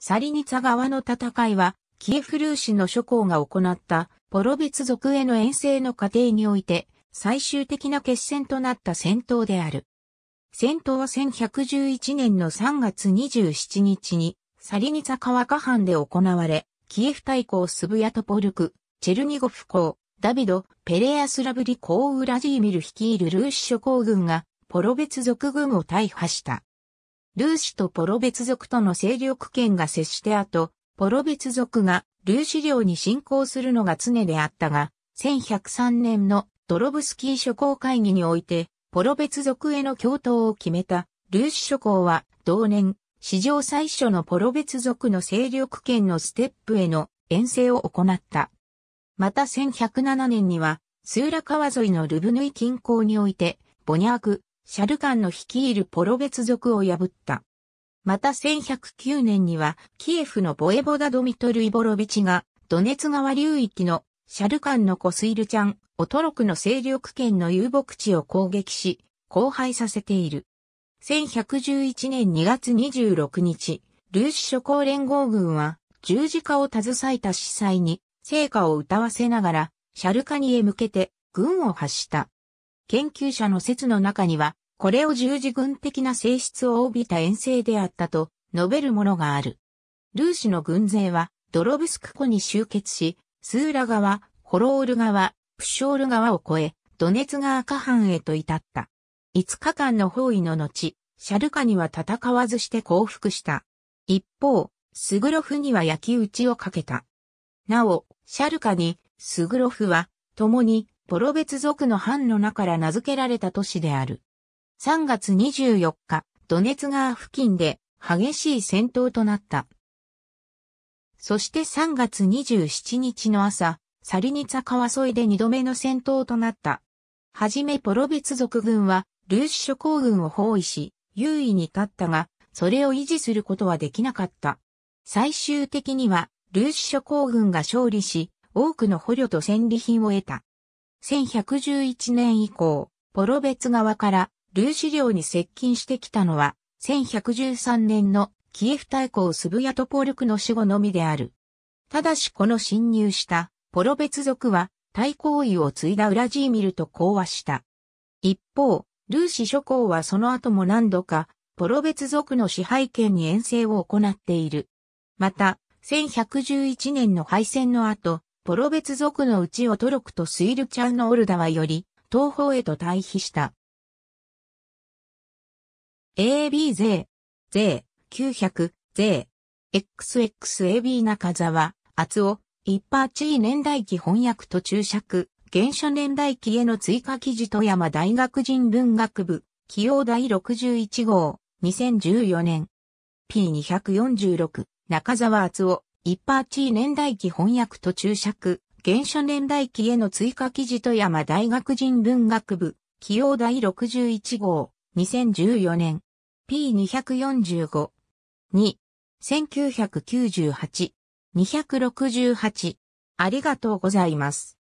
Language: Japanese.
サリニツァ側の戦いは、キエフ・ルーシの諸侯が行ったポロベツ族への遠征の過程において、最終的な決戦となった戦闘である。戦闘は1111年の3月27日に、サリニツァ川下藩で行われ、キエフ大公スブヤトポルク、チェルニゴフ公、ダビド、ペレアスラブリ公ウラジーミル率いるルーシ諸侯軍が、ポロベツ族軍を大破した。ルーシとポロ別族との勢力圏が接して後、ポロ別族がルーシ領に侵攻するのが常であったが、1103年のドロブスキー諸侯会議において、ポロ別族への共闘を決めたルーシ諸侯は同年、史上最初のポロ別族の勢力圏のステップへの遠征を行った。また1107年には、スーラ川沿いのルブヌイ近郊において、ボニャーク、シャルカンの率いるポロベツ族を破った。また1109年には、キエフのボエボダドミトル・イボロビチが、ドネツ川流域のシャルカンのコスイルちゃん、オトロクの勢力圏の遊牧地を攻撃し、荒廃させている。1111年2月26日、ルーシ諸公連合軍は、十字架を携えた司祭に、成果を歌わせながら、シャルカニへ向けて、軍を発した。研究者の説の中には、これを十字軍的な性質を帯びた遠征であったと述べるものがある。ルーシの軍勢はドロブスク湖に集結し、スーラ川、ホロール川、プショール川を越え、ドネツ川下半へと至った。5日間の包囲の後、シャルカには戦わずして降伏した。一方、スグロフには焼き打ちをかけた。なお、シャルカに、スグロフは、共に、ボロベツ族の藩の名から名付けられた都市である。3月24日、ドネツ川付近で激しい戦闘となった。そして3月27日の朝、サリニツァ川沿いで2度目の戦闘となった。はじめポロベツ族軍は、ルーシ諸侯軍を包囲し、優位に立ったが、それを維持することはできなかった。最終的には、ルーシ諸侯軍が勝利し、多くの捕虜と戦利品を得た。1111年以降、ポロベツ側からルーシ領に接近してきたのは、1113年のキエフ大公スブヤトポルクの死後のみである。ただしこの侵入したポロ別族は対抗意を継いだウラジーミルと講和した。一方、ルーシ諸侯はその後も何度かポロ別族の支配権に遠征を行っている。また、1111年の敗戦の後、ポロ別族のうちをトロクとスイルチャンのオルダワより東方へと退避した。AB 税、税、900、税、XXAB 中沢、厚尾、一般地位年代記翻訳と注釈、原書年代記への追加記事富山大学人文学部、起用第61号、2014年。P246、中沢厚尾、一般地位年代記翻訳と注釈、原書年代記への追加記事富山大学人文学部、起用第61号、2014年。P245。2、1998、268。ありがとうございます。